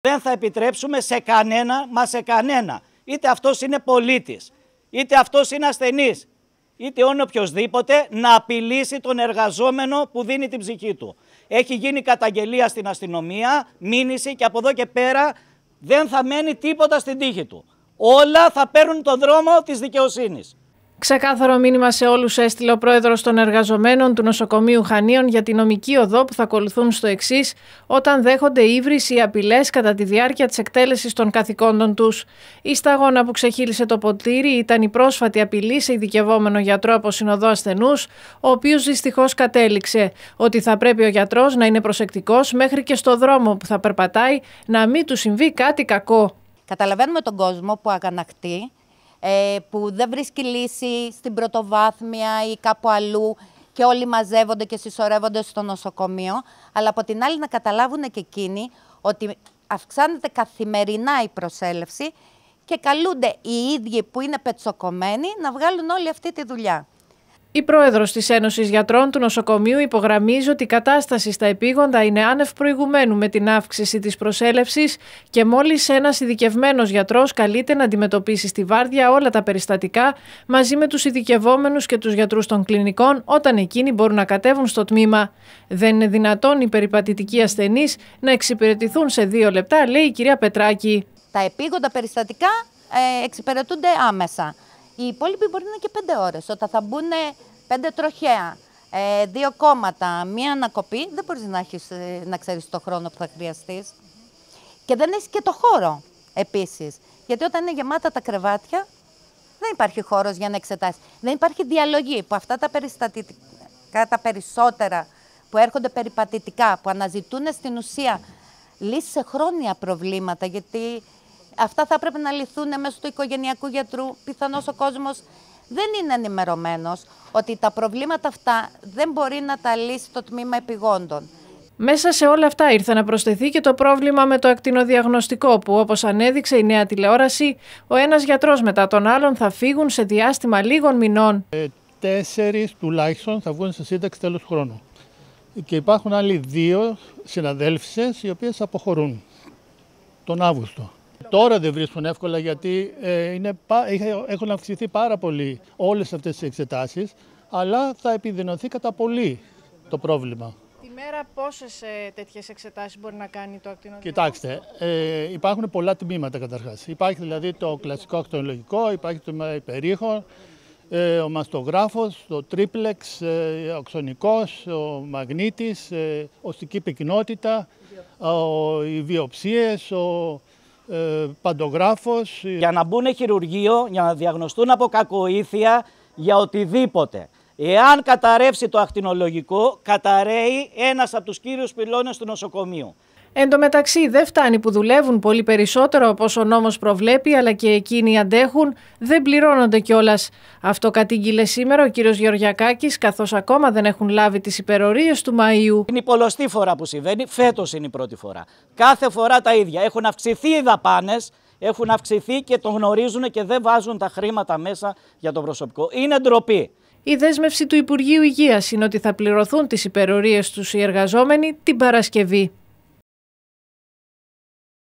Δεν θα επιτρέψουμε σε κανένα, μα σε κανένα. Είτε αυτός είναι πολίτης, είτε αυτός είναι ασθενής, είτε όν οποιοδήποτε να απειλήσει τον εργαζόμενο που δίνει την ψυχή του. Έχει γίνει καταγγελία στην αστυνομία, μήνυση και από εδώ και πέρα δεν θα μένει τίποτα στην τύχη του. Όλα θα παίρνουν τον δρόμο της δικαιοσύνης. Ξεκάθαρο μήνυμα σε όλους έστειλε ο πρόεδρος των εργαζομένων του νοσοκομείου Χανίων για τη νομική οδό που θα ακολουθούν στο εξής όταν δέχονται ύβριση ή απειλές κατά τη διάρκεια της εκτέλεσης των καθηκόντων τους. Η σταγόνα που ξεχύλισε το ποτήρι ήταν η πρόσφατη απειλή σε ειδικευόμενο γιατρό από συνοδό ασθενούς, ο οποίος δυστυχώς κατέληξε ότι θα πρέπει ο γιατρός να είναι προσεκτικός μέχρι και στο δρόμο που θα περπατάει να μην του συμβεί κάτι κακό. Καταλαβαίνουμε τον κόσμο που αγανακτεί ε, που δεν βρίσκει λύση στην πρωτοβάθμια ή κάπου αλλού και όλοι μαζεύονται και συσσωρεύονται στο νοσοκομείο, αλλά από την άλλη να καταλάβουν και εκείνοι ότι αυξάνεται καθημερινά η προσέλευση και καλούνται οι ίδιοι που είναι πετσοκομμένοι να βγάλουν όλη αυτή τη δουλειά. Η πρόεδρος της Ένωσης Γιατρών του Νοσοκομείου υπογραμμίζει ότι η κατάσταση στα επίγοντα είναι άνευ προηγουμένου με την αύξηση της προσέλευσης και μόλις ένας ειδικευμένος γιατρός καλείται να αντιμετωπίσει στη βάρδια όλα τα περιστατικά μαζί με τους ειδικευόμενους και τους γιατρούς των κλινικών όταν εκείνοι μπορούν να κατέβουν στο τμήμα. Δεν είναι δυνατόν οι περιπατητικοί ασθενείς να εξυπηρετηθούν σε δύο λεπτά, λέει η κυρία Πετράκη. Τα επίγοντα περιστατικά ε, εξυπηρετούνται άμεσα. Οι υπόλοιποι μπορεί να είναι και πέντε ώρες. Όταν θα μπουν ε, πέντε τροχέα, ε, δύο κόμματα, μία ανακοπή, δεν μπορείς να, έχεις, ε, να ξέρεις το χρόνο που θα χρειαστείς. Και δεν έχεις και το χώρο επίσης. Γιατί όταν είναι γεμάτα τα κρεβάτια, δεν υπάρχει χώρος για να εξετάσεις. Δεν υπάρχει διαλογή που αυτά τα περιστατικά, τα περισσότερα που έρχονται περιπατητικά, που αναζητούν στην ουσία λύσει σε χρόνια προβλήματα, γιατί αυτά θα πρέπει να λυθούν μέσω του οικογενειακού γιατρού. Πιθανώς ο κόσμος δεν είναι ενημερωμένος ότι τα προβλήματα αυτά δεν μπορεί να τα λύσει το τμήμα επιγόντων. Μέσα σε όλα αυτά ήρθε να προσθεθεί και το πρόβλημα με το ακτινοδιαγνωστικό που όπως ανέδειξε η νέα τηλεόραση, ο ένας γιατρός μετά τον άλλον θα φύγουν σε διάστημα λίγων μηνών. Ε, τέσσερις τουλάχιστον θα βγουν σε σύνταξη τέλος χρόνου. Και υπάρχουν άλλοι δύο συναδέλφισες οι οποίες αποχωρούν τον Αύγουστο. Τώρα δεν βρίσκουν εύκολα γιατί ε, είναι, έχουν αυξηθεί πάρα πολύ όλες αυτές τις εξετάσεις, αλλά θα επιδεινωθεί κατά πολύ το πρόβλημα. Τη μέρα πόσες ε, τέτοιες εξετάσεις μπορεί να κάνει το ακτινολογικό. Κοιτάξτε, ε, υπάρχουν πολλά τμήματα καταρχάς. Υπάρχει δηλαδή το κλασικό ακτινολογικό, υπάρχει το υπερήχο, ε, ο μαστογράφος, το τρίπλεξ, ε, ο ξωνικός, ο μαγνήτης, ε, οστική πυκνότητα, οι βιοψίες, ο, ε, παντογράφος. Ε, για να μπουν χειρουργείο, για να διαγνωστούν από κακοήθεια, για οτιδήποτε. Εάν καταρρεύσει το ακτινολογικό, καταραίει ένας από τους κύριους πυλώνες του νοσοκομείου. Εν τω μεταξύ, δεν φτάνει που δουλεύουν πολύ περισσότερο όπω ο νόμος προβλέπει, αλλά και εκείνοι αντέχουν, δεν πληρώνονται κιόλας. Αυτό κατήγγειλε σήμερα ο κύριος Γεωργιακάκης, καθώς ακόμα δεν έχουν λάβει τις υπερορίες του Μαΐου. Είναι η πολλωστή φορά που συμβαίνει, φέτος είναι η πρώτη φορά. Κάθε φορά τα ίδια. Έχουν αυξηθεί οι δαπάνες, έχουν αυξηθεί και το γνωρίζουν και δεν βάζουν τα χρήματα μέσα για το προσωπικό. Είναι ντροπή. Η δέσμευση του Υπουργείου Υγείας είναι ότι θα πληρωθούν τις υπερορίες τους οι εργαζόμενοι την Παρασκευή.